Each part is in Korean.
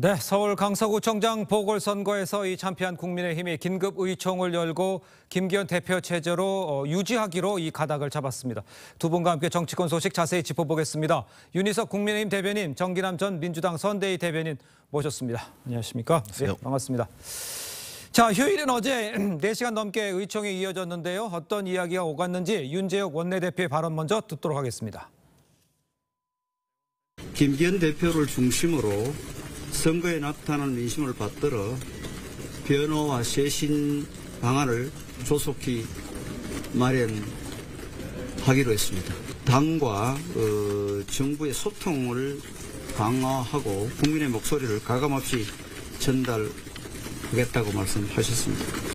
네, 서울 강서구청장 보궐선거에서 이 참피한 국민의힘이 긴급 의총을 열고 김기현 대표 체제로 어, 유지하기로 이 가닥을 잡았습니다. 두 분과 함께 정치권 소식 자세히 짚어보겠습니다. 윤희석 국민의힘 대변인, 정기남 전 민주당 선대위 대변인 모셨습니다. 안녕하십니까? 네, 안녕하세요. 네, 반갑습니다. 자, 휴일은 어제 4시간 넘게 의총이 이어졌는데요. 어떤 이야기가 오갔는지 윤재혁 원내대표의 발언 먼저 듣도록 하겠습니다. 김기현 대표를 중심으로 선거에 나타난 민심을 받들어 변호와 쇄신 방안을 조속히 마련하기로 했습니다. 당과 어, 정부의 소통을 강화하고 국민의 목소리를 가감없이 전달하겠다고 말씀하셨습니다.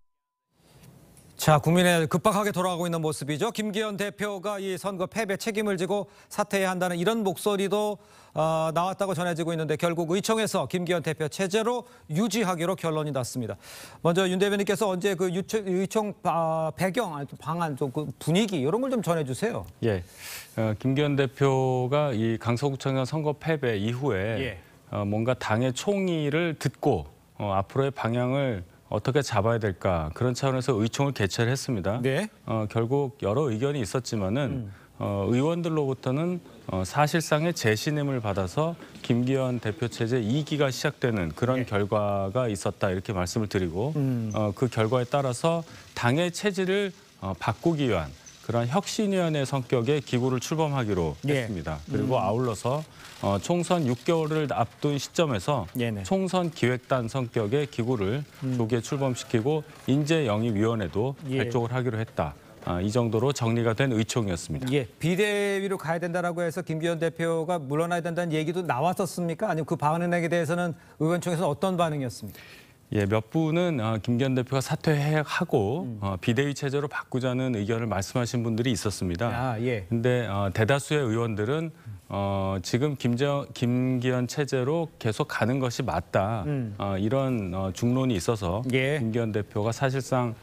자, 국민의 급박하게 돌아가고 있는 모습이죠. 김기현 대표가 이 선거 패배 책임을 지고 사퇴해야 한다는 이런 목소리도 어, 나왔다고 전해지고 있는데 결국 의총에서 김기현 대표 체제로 유지하기로 결론이 났습니다. 먼저 윤 대변인께서 언제 그 유청, 의총 아, 배경, 방안, 좀그 분위기 이런 걸 좀 전해주세요. 예, 어, 김기현 대표가 이 강서구청장 선거 패배 이후에 예. 어, 뭔가 당의 총의를 듣고 어, 앞으로의 방향을 어떻게 잡아야 될까 그런 차원에서 의총을 개최를 했습니다. 네. 어, 결국 여러 의견이 있었지만은 음. 어, 의원들로부터는 어, 사실상의 재신임을 받아서 김기현 대표 체제 2기가 시작되는 그런 네. 결과가 있었다 이렇게 말씀을 드리고 음. 어, 그 결과에 따라서 당의 체질을 어, 바꾸기 위한 그런 혁신위원회 성격의 기구를 출범하기로 예. 했습니다. 그리고 음. 아울러서 어, 총선 6개월을 앞둔 시점에서 네네. 예, 총선 기획단 성격의 기구를 음. 조기에 출범시키고 인재 영입 위원회도 예. 발족을 하기로 했다. 아, 이 정도로 정리가 된 의총이었습니다. 예, 비대위로 가야 된다라고 해서 김기현 대표가 물러나야 된다는 얘기도 나왔었습니까? 아니면 그 반응에 대해서는 의원총에서 어떤 반응이었습니까? 예, 몇 분은 어, 김기현 대표가 사퇴하고 음. 어, 비대위 체제로 바꾸자는 의견을 말씀하신 분들이 있었습니다. 아, 예. 근데 어, 대다수의 의원들은 어, 지금 김정, 김기현 체제로 계속 가는 것이 맞다. 음. 어, 이런 어, 중론이 있어서 예. 김기현 대표가 사실상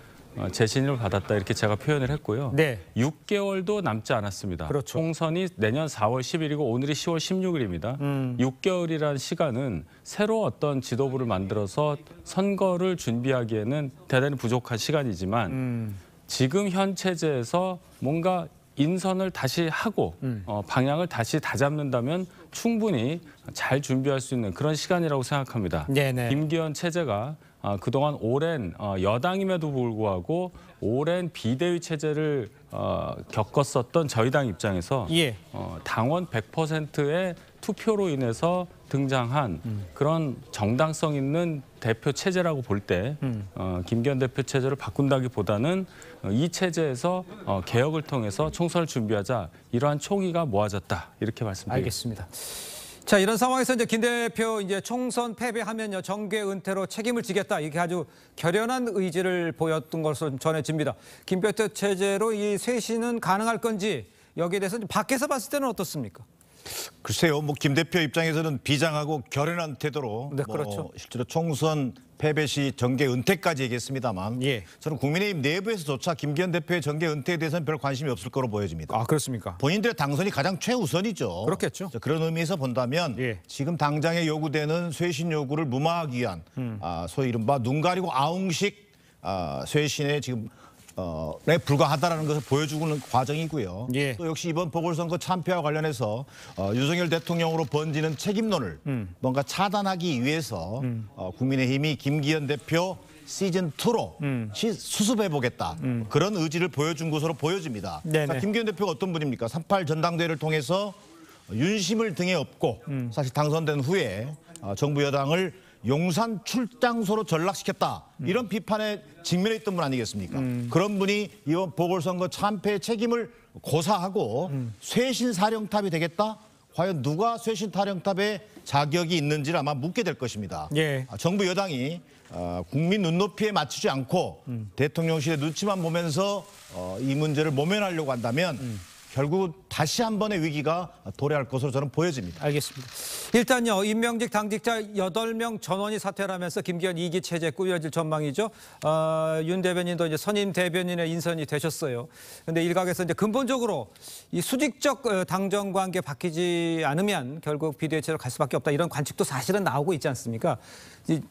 재 어, 신임을 받았다 이렇게 제가 표현을 했고요. 네. 6개월도 남지 않았습니다. 그렇죠. 총선이 내년 4월 10일이고 오늘이 10월 16일입니다. 음. 6개월이라는 시간은 새로 어떤 지도부를 만들어서 선거를 준비하기에는 대단히 부족한 시간이지만 음. 지금 현 체제에서 뭔가 인선을 다시 하고 음. 어, 방향을 다시 다 잡는다면 충분히 잘 준비할 수 있는 그런 시간이라고 생각합니다. 네네. 네. 김기현 체제가 아, 그동안 오랜 어, 여당임에도 불구하고 오랜 비대위 체제를 어, 겪었었던 저희 당 입장에서 예. 어, 당원 100%의 투표로 인해서 등장한 음. 그런 정당성 있는 대표 체제라고 볼때 음. 어, 김기현 대표 체제를 바꾼다기보다는 이 체제에서 어, 개혁을 통해서 총선을 준비하자 이러한 총의가 모아졌다 이렇게 말씀드립니다. 알겠습니다. 자 이런 상황에서 이제 김 대표 이제 총선 패배하면요 정계 은퇴로 책임을 지겠다 이게 렇 아주 결연한 의지를 보였던 것으로 전해집니다. 김대표 체제로 이 쇄신은 가능할 건지 여기에 대해서 밖에서 봤을 때는 어떻습니까? 글쎄요, 뭐 김 대표 입장에서는 비장하고 결연한 태도로 네, 뭐 그렇죠. 실제로 총선 패배 시 정계 은퇴까지 얘기했습니다만 예. 저는 국민의힘 내부에서조차 김기현 대표의 정계 은퇴에 대해서는 별 관심이 없을 거로 보여집니다. 아 그렇습니까? 본인들의 당선이 가장 최우선이죠. 그렇겠죠. 그런 의미에서 본다면 예. 지금 당장에 요구되는 쇄신 요구를 무마하기 위한 음. 아, 소위 이른바 눈 가리고 아웅식 아, 쇄신에 지금 어에 네, 불과하다라는 것을 보여주는 과정이고요. 예. 또 역시 이번 보궐선거 참패와 관련해서 어, 윤석열 대통령으로 번지는 책임론을 음. 뭔가 차단하기 위해서 음. 어, 국민의힘이 김기현 대표 시즌 2로 음. 수습해 보겠다 그런 의지를 보여준 것으로 보여집니다. 자, 김기현 대표가 어떤 분입니까? 38 전당대회를 통해서 윤심을 등에 업고 사실 당선된 후에 어, 정부 여당을 용산 출장소로 전락시켰다. 이런 비판에 직면해 있던 분 아니겠습니까? 그런 분이 이번 보궐선거 참패의 책임을 고사하고 쇄신 사령탑이 되겠다? 과연 누가 쇄신 사령탑에 자격이 있는지를 아마 묻게 될 것입니다. 예. 아, 정부 여당이 어, 국민 눈높이에 맞추지 않고 음. 대통령실의 눈치만 보면서 어, 이 문제를 모면하려고 한다면 음. 결국 다시 한 번의 위기가 도래할 것으로 저는 보여집니다. 알겠습니다. 일단요 임명직 당직자 8명 전원이 사퇴를 하면서 김기현 2기 체제 꾸려질 전망이죠. 어, 윤 대변인도 이제 선임 대변인의 인선이 되셨어요. 그런데 일각에서 이제 근본적으로 이 수직적 어, 당정 관계 바뀌지 않으면 결국 비대체로 갈 수밖에 없다 이런 관측도 사실은 나오고 있지 않습니까?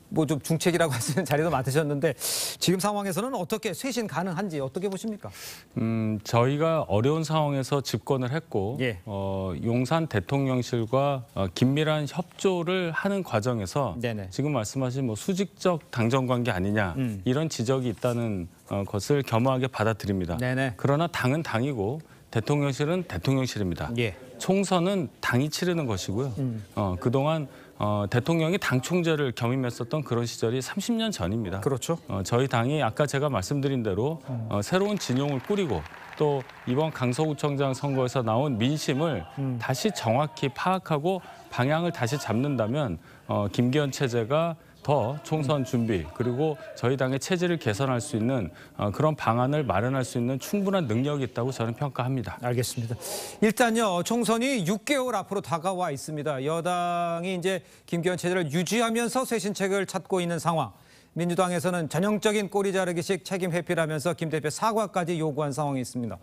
뭐좀 중책이라고 하시는 자리도 맡으셨는데 지금 상황에서는 어떻게 쇄신 가능한지 어떻게 보십니까? 음 저희가 어려운 상황에서 하면서 집권을 했고 예. 어, 용산 대통령실과 어, 긴밀한 협조를 하는 과정에서 네네. 지금 말씀하신 뭐 수직적 당정 관계 아니냐 음. 이런 지적이 있다는 어, 것을 겸허하게 받아들입니다. 네네. 그러나 당은 당이고 대통령실은 대통령실입니다. 예. 총선은 당이 치르는 것이고요. 음. 어, 그동안 어, 대통령이 당 총재를 겸임했었던 그런 시절이 30년 전입니다. 그렇죠. 어, 저희 당이 아까 제가 말씀드린 대로 어, 음. 새로운 진영을 꾸리고 또 이번 강서구청장 선거에서 나온 민심을 음. 다시 정확히 파악하고 방향을 다시 잡는다면 어, 김기현 체제가 지금 총선 준비 그리고 저희 당의 체제를 개선할 수 있는 어, 그런 방안을 마련할 수 있는 충분한 능력이 있다고 저는 평가합니다. 알겠습니다. 일단요 총선이 6개월 앞으로 다가와 있습니다. 여당이 이제 김기현 체제를 유지하면서 쇄신책을 찾고 있는 상황. 민주당에서는 전형적인 꼬리 자르기식 책임 회피라면서 김 대표 사과까지 요구한 상황이 있습니다.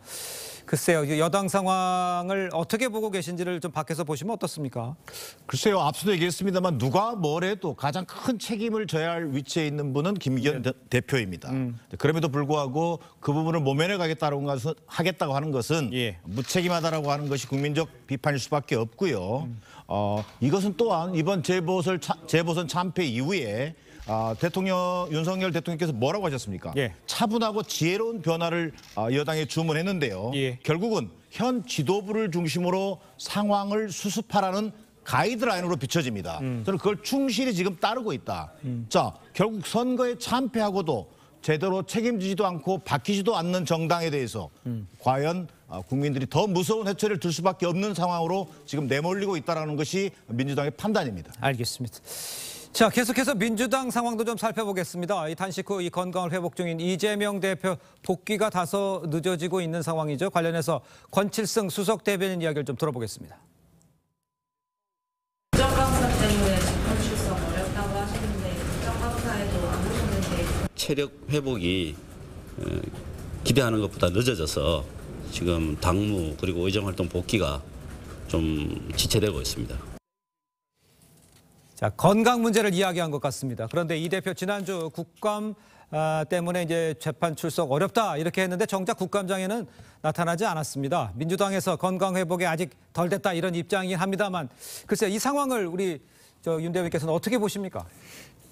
글쎄요, 여당 상황을 어떻게 보고 계신지를 좀 밖에서 보시면 어떻습니까? 글쎄요, 앞서도 얘기했습니다만 누가 뭐래도 가장 큰 책임을 져야 할 위치에 있는 분은 김기현 네. 대표입니다. 음. 네, 그럼에도 불구하고 그 부분을 모면해 가겠다고 것은, 하겠다고 하는 것은 예. 무책임하다라고 하는 것이 국민적 비판일 수밖에 없고요. 음. 어, 이것은 또한 이번 재보선, 차, 재보선 참패 이후에 아, 대통령 윤석열 대통령께서 뭐라고 하셨습니까? 예. 차분하고 지혜로운 변화를 아, 여당에 주문했는데요. 예. 결국은 현 지도부를 중심으로 상황을 수습하라는 가이드라인으로 비춰집니다. 음. 저는 그걸 충실히 지금 따르고 있다. 음. 자, 결국 선거에 참패하고도 제대로 책임지지도 않고 바뀌지도 않는 정당에 대해서 음. 과연 아, 국민들이 더 무서운 해체를들 수밖에 없는 상황으로 지금 내몰리고 있다는 것이 민주당의 판단입니다. 알겠습니다. 자, 계속해서 민주당 상황도 좀 살펴보겠습니다. 이 단식 후이 건강을 회복 중인 이재명 대표 복귀가 다소 늦어지고 있는 상황이죠. 관련해서 권칠승 수석 대변인 이야기를 좀 들어보겠습니다. 체력 회복이 어, 기대하는 것보다 늦어져서 지금 당무 그리고 의정활동 복귀가 좀 지체되고 있습니다. 자, 건강 문제를 이야기한 것 같습니다. 그런데 이 대표 지난주 국감 아, 때문에 이제 재판 출석 어렵다 이렇게 했는데 정작 국감장에는 나타나지 않았습니다. 민주당에서 건강 회복이 아직 덜 됐다 이런 입장이 합니다만 글쎄 이 상황을 우리 저윤 대표께서는 어떻게 보십니까?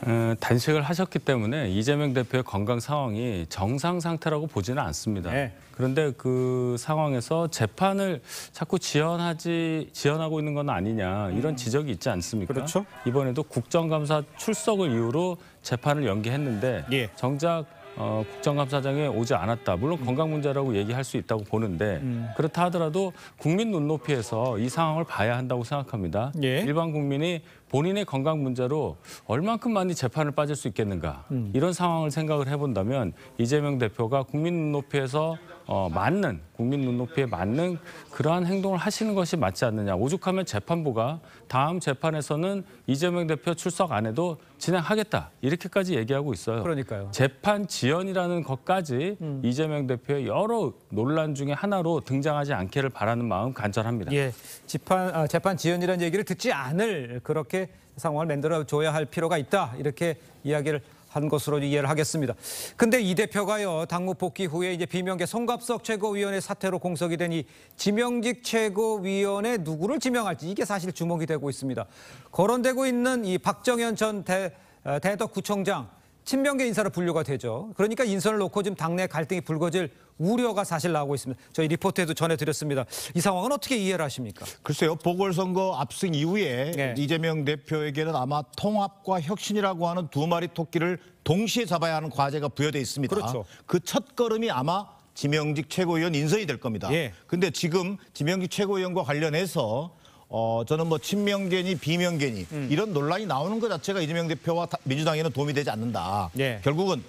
어, 단식을 하셨기 때문에 이재명 대표의 건강 상황이 정상 상태라고 보지는 않습니다. 네. 그런데 그 상황에서 재판을 자꾸 지연하지 지연하고 있는 건 아니냐 이런 음. 지적이 있지 않습니까? 그렇죠. 이번에도 국정감사 출석을 이유로 재판을 연기했는데 예. 정작 어, 국정감사장에 오지 않았다. 물론 음. 건강 문제라고 얘기할 수 있다고 보는데 음. 그렇다 하더라도 국민 눈높이에서 이 상황을 봐야 한다고 생각합니다. 예. 일반 국민이 본인의 건강 문제로 얼만큼 많이 재판을 빠질 수 있겠는가 음. 이런 상황을 생각을 해본다면 이재명 대표가 국민 눈높이에서 어, 맞는 국민 눈높이에 맞는 그러한 행동을 하시는 것이 맞지 않느냐 오죽하면 재판부가 다음 재판에서는 이재명 대표 출석 안 해도 진행하겠다 이렇게까지 얘기하고 있어요. 그러니까요. 재판 지연이라는 것까지 음. 이재명 대표의 여러 논란 중에 하나로 등장하지 않기를 바라는 마음 간절합니다. 예, 재판 아, 재판 지연이라는 얘기를 듣지 않을 그렇게 상황을 만들어 줘야 할 필요가 있다 이렇게 이야기를 한 것으로 이해를 하겠습니다. 근데 이 대표가요 당무 복귀 후에 이제 비명계 송갑석 최고위원의 사태로 공석이 되니 지명직 최고위원의 누구를 지명할지 이게 사실 주목이 되고 있습니다. 거론되고 있는 이 박정현 전 대, 어, 대덕구청장 친명계 인사로 분류가 되죠. 그러니까 인선을 놓고 지금 당내 갈등이 불거질 우려가 사실 나오고 있습니다. 저희 리포트에도 전해드렸습니다. 이 상황은 어떻게 이해를 하십니까? 글쎄요. 보궐선거 압승 이후에 네. 이재명 대표에게는 아마 통합과 혁신이라고 하는 두 마리 토끼를 동시에 잡아야 하는 과제가 부여돼 있습니다. 그렇죠. 그 첫 걸음이 아마 지명직 최고위원 인선이 될 겁니다. 예. 근데 지금 지명직 최고위원과 관련해서 어, 저는 뭐 친명계니 비명계니 음. 이런 논란이 나오는 것 자체가 이재명 대표와 민주당에는 도움이 되지 않는다. 예. 결국은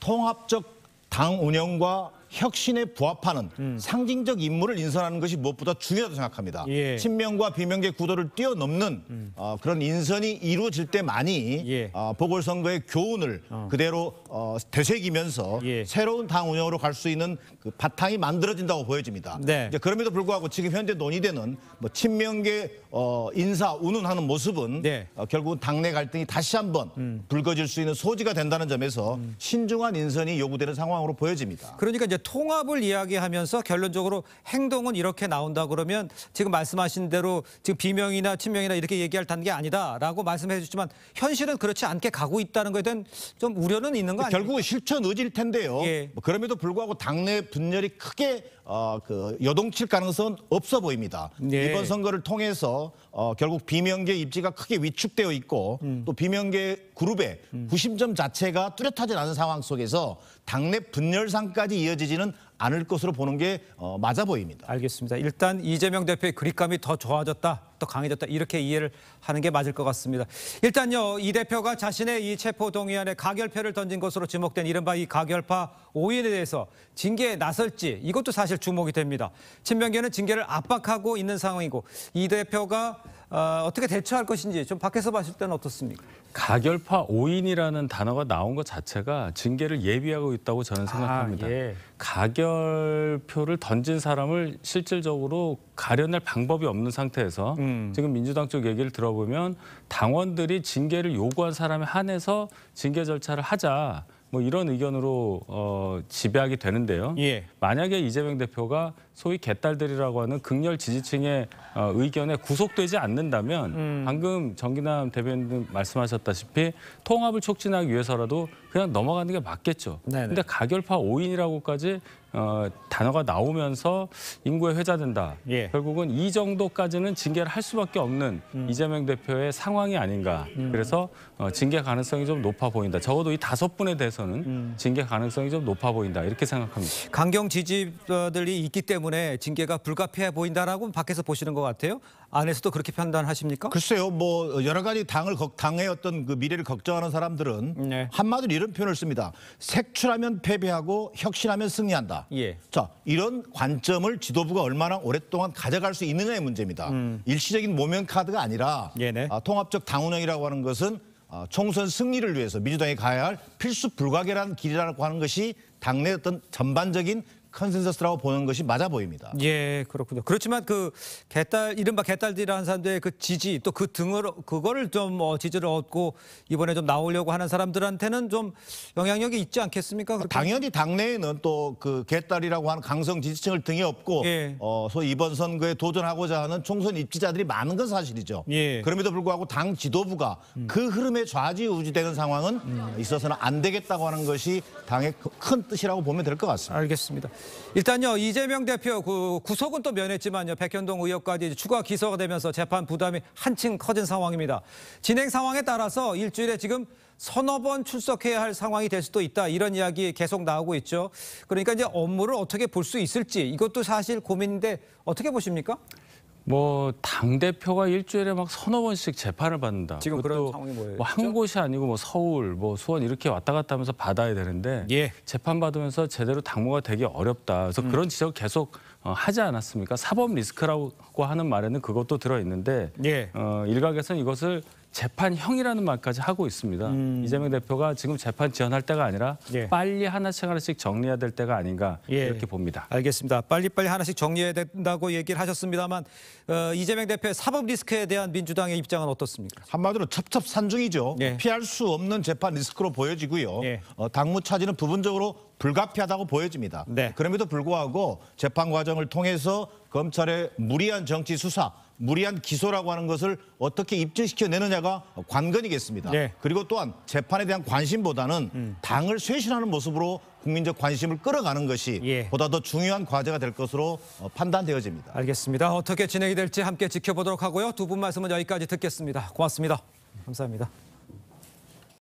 통합적 당 운영과 혁신에 부합하는 음. 상징적 인물을 인선하는 것이 무엇보다 중요하다고 생각합니다. 예. 친명과 비명계 구도를 뛰어넘는 음. 어, 그런 인선이 이루어질 때만이 예. 어, 보궐선거의 교훈을 어. 그대로 어, 되새기면서 예. 새로운 당 운영으로 갈 수 있는 그 바탕이 만들어진다고 보여집니다. 네. 이제 그럼에도 불구하고 지금 현재 논의되는 뭐 친명계 어, 인사 운운하는 모습은 네. 어, 결국 당내 갈등이 다시 한번 음. 불거질 수 있는 소지가 된다는 점에서 음. 신중한 인선이 요구되는 상황으로 보여집니다. 그러니까 이제 통합을 이야기하면서 결론적으로 행동은 이렇게 나온다 그러면 지금 말씀하신 대로 지금 비명이나 친명이나 이렇게 얘기할 단계 아니다라고 말씀해 주지만 현실은 그렇지 않게 가고 있다는 거에 대한 좀 우려는 있는 거 아니에요? 결국은 실천 의지일 텐데요. 예. 뭐 그럼에도 불구하고 당내 분열이 크게 어, 그 여동칠 가능성은 없어 보입니다. 예. 이번 선거를 통해서 어, 결국 비명계 입지가 크게 위축되어 있고 음. 또 비명계 그룹의 음. 구심점 자체가 뚜렷하지 않은 상황 속에서 당내 분열상까지 이어지지는 않을 것으로 보는 게 어, 맞아 보입니다. 알겠습니다. 일단 이재명 대표의 그립감이 더 좋아졌다, 더 강해졌다 이렇게 이해를 하는 게 맞을 것 같습니다. 일단요 이 대표가 자신의 이 체포 동의안에 가결표를 던진 것으로 지목된 이른바 이 가결파 5인에 대해서 징계에 나설지 이것도 사실 주목이 됩니다. 친명계는 징계를 압박하고 있는 상황이고 이 대표가 어, 어떻게 대처할 것인지 좀 밖에서 봤을 때는 어떻습니까? 가결파 5인이라는 단어가 나온 것 자체가 징계를 예비하고 있다고 저는 생각합니다. 아, 예. 가결 사결표를 던진 사람을 실질적으로 가려낼 방법이 없는 상태에서 음. 지금 민주당 쪽 얘기를 들어보면 당원들이 징계를 요구한 사람에 한해서 징계 절차를 하자 뭐 이런 의견으로 어, 지배하게 되는데요. 예. 만약에 이재명 대표가 소위 개딸들이라고 하는 극렬 지지층의 어, 의견에 구속되지 않는다면 음. 방금 정기남 대변인 말씀하셨다시피 통합을 촉진하기 위해서라도 그냥 넘어가는 게 맞겠죠. 네네. 네. 근데 가결파 5인이라고까지 어, 단어가 나오면서 인구에 회자된다. 예. 결국은 이 정도까지는 징계를 할 수밖에 없는 음. 이재명 대표의 상황이 아닌가. 음. 그래서 어, 징계 가능성이 좀 높아 보인다. 적어도 이 다섯 분에 대해서는 음. 징계 가능성이 좀 높아 보인다. 이렇게 생각합니다. 강경 지지자들이 있기 때문에 때문에 징계가 불가피해 보인다라고 밖에서 보시는 것 같아요. 안에서도 그렇게 판단하십니까? 글쎄요, 뭐 여러 가지 당을 당의 어떤 그 미래를 걱정하는 사람들은 네. 한마디로 이런 표현을 씁니다. 색출하면 패배하고 혁신하면 승리한다. 예. 자, 이런 관점을 지도부가 얼마나 오랫동안 가져갈 수 있느냐의 문제입니다. 음. 일시적인 모면 카드가 아니라 네네. 예, 아, 통합적 당운영이라고 하는 것은 아, 총선 승리를 위해서 민주당이 가야 할 필수 불가결한 길이라고 하는 것이 당내 어떤 전반적인 컨센서스라고 보는 것이 맞아 보입니다. 예, 그렇군요. 그렇지만 그 개딸 이른바 개딸들이라는 사람들의 그 지지 또 그 등을 그거를 좀 어, 지지를 얻고 이번에 좀 나오려고 하는 사람들한테는 좀 영향력이 있지 않겠습니까? 그렇게? 당연히 당내에는 또 그 개딸이라고 하는 강성 지지층을 등에 업고 예. 어, 소위 이번 선거에 도전하고자 하는 총선 입지자들이 많은 건 사실이죠. 예. 그럼에도 불구하고 당 지도부가 음. 그 흐름에 좌지우지되는 상황은 음. 있어서는 안 되겠다고 하는 것이 당의 큰 뜻이라고 보면 될 것 같습니다. 알겠습니다. 일단요 이재명 대표 그 구속은 또 면했지만요 백현동 의혹까지 추가 기소가 되면서 재판 부담이 한층 커진 상황입니다. 진행 상황에 따라서 일주일에 지금 서너 번 출석해야 할 상황이 될 수도 있다 이런 이야기 계속 나오고 있죠. 그러니까 이제 업무를 어떻게 볼 수 있을지 이것도 사실 고민인데 어떻게 보십니까? 뭐당 대표가 일주일에 막 서너 번씩 재판을 받는다. 지금 그런 상황이 뭐예요? 뭐한 그렇죠? 곳이 아니고 뭐 서울, 뭐 수원 이렇게 왔다 갔다 하면서 받아야 되는데 예. 재판 받으면서 제대로 당무가 되기 어렵다. 그래서 음. 그런 지적 계속 어, 하지 않았습니까? 사법 리스크라고 하는 말에는 그것도 들어 있는데 예. 어, 일각에서는 이것을 재판형이라는 말까지 하고 있습니다. 음. 이재명 대표가 지금 재판 지연할 때가 아니라 예. 빨리 하나씩 하나씩 정리해야 될 때가 아닌가 예. 이렇게 봅니다. 알겠습니다. 빨리빨리 하나씩 정리해야 된다고 얘기를 하셨습니다만 어, 이재명 대표의 사법 리스크에 대한 민주당의 입장은 어떻습니까? 한마디로 첩첩산중이죠. 예. 피할 수 없는 재판 리스크로 보여지고요. 예. 어, 당무 차지는 부분적으로 불가피하다고 보여집니다. 네. 그럼에도 불구하고 재판 과정을 통해서 검찰의 무리한 정치 수사 무리한 기소라고 하는 것을 어떻게 입증시켜내느냐가 관건이겠습니다. 네. 그리고 또한 재판에 대한 관심보다는 음. 당을 쇄신하는 모습으로 국민적 관심을 끌어가는 것이 예. 보다 더 중요한 과제가 될 것으로 어, 판단되어집니다. 알겠습니다. 어떻게 진행이 될지 함께 지켜보도록 하고요. 두 분 말씀은 여기까지 듣겠습니다. 고맙습니다. 감사합니다.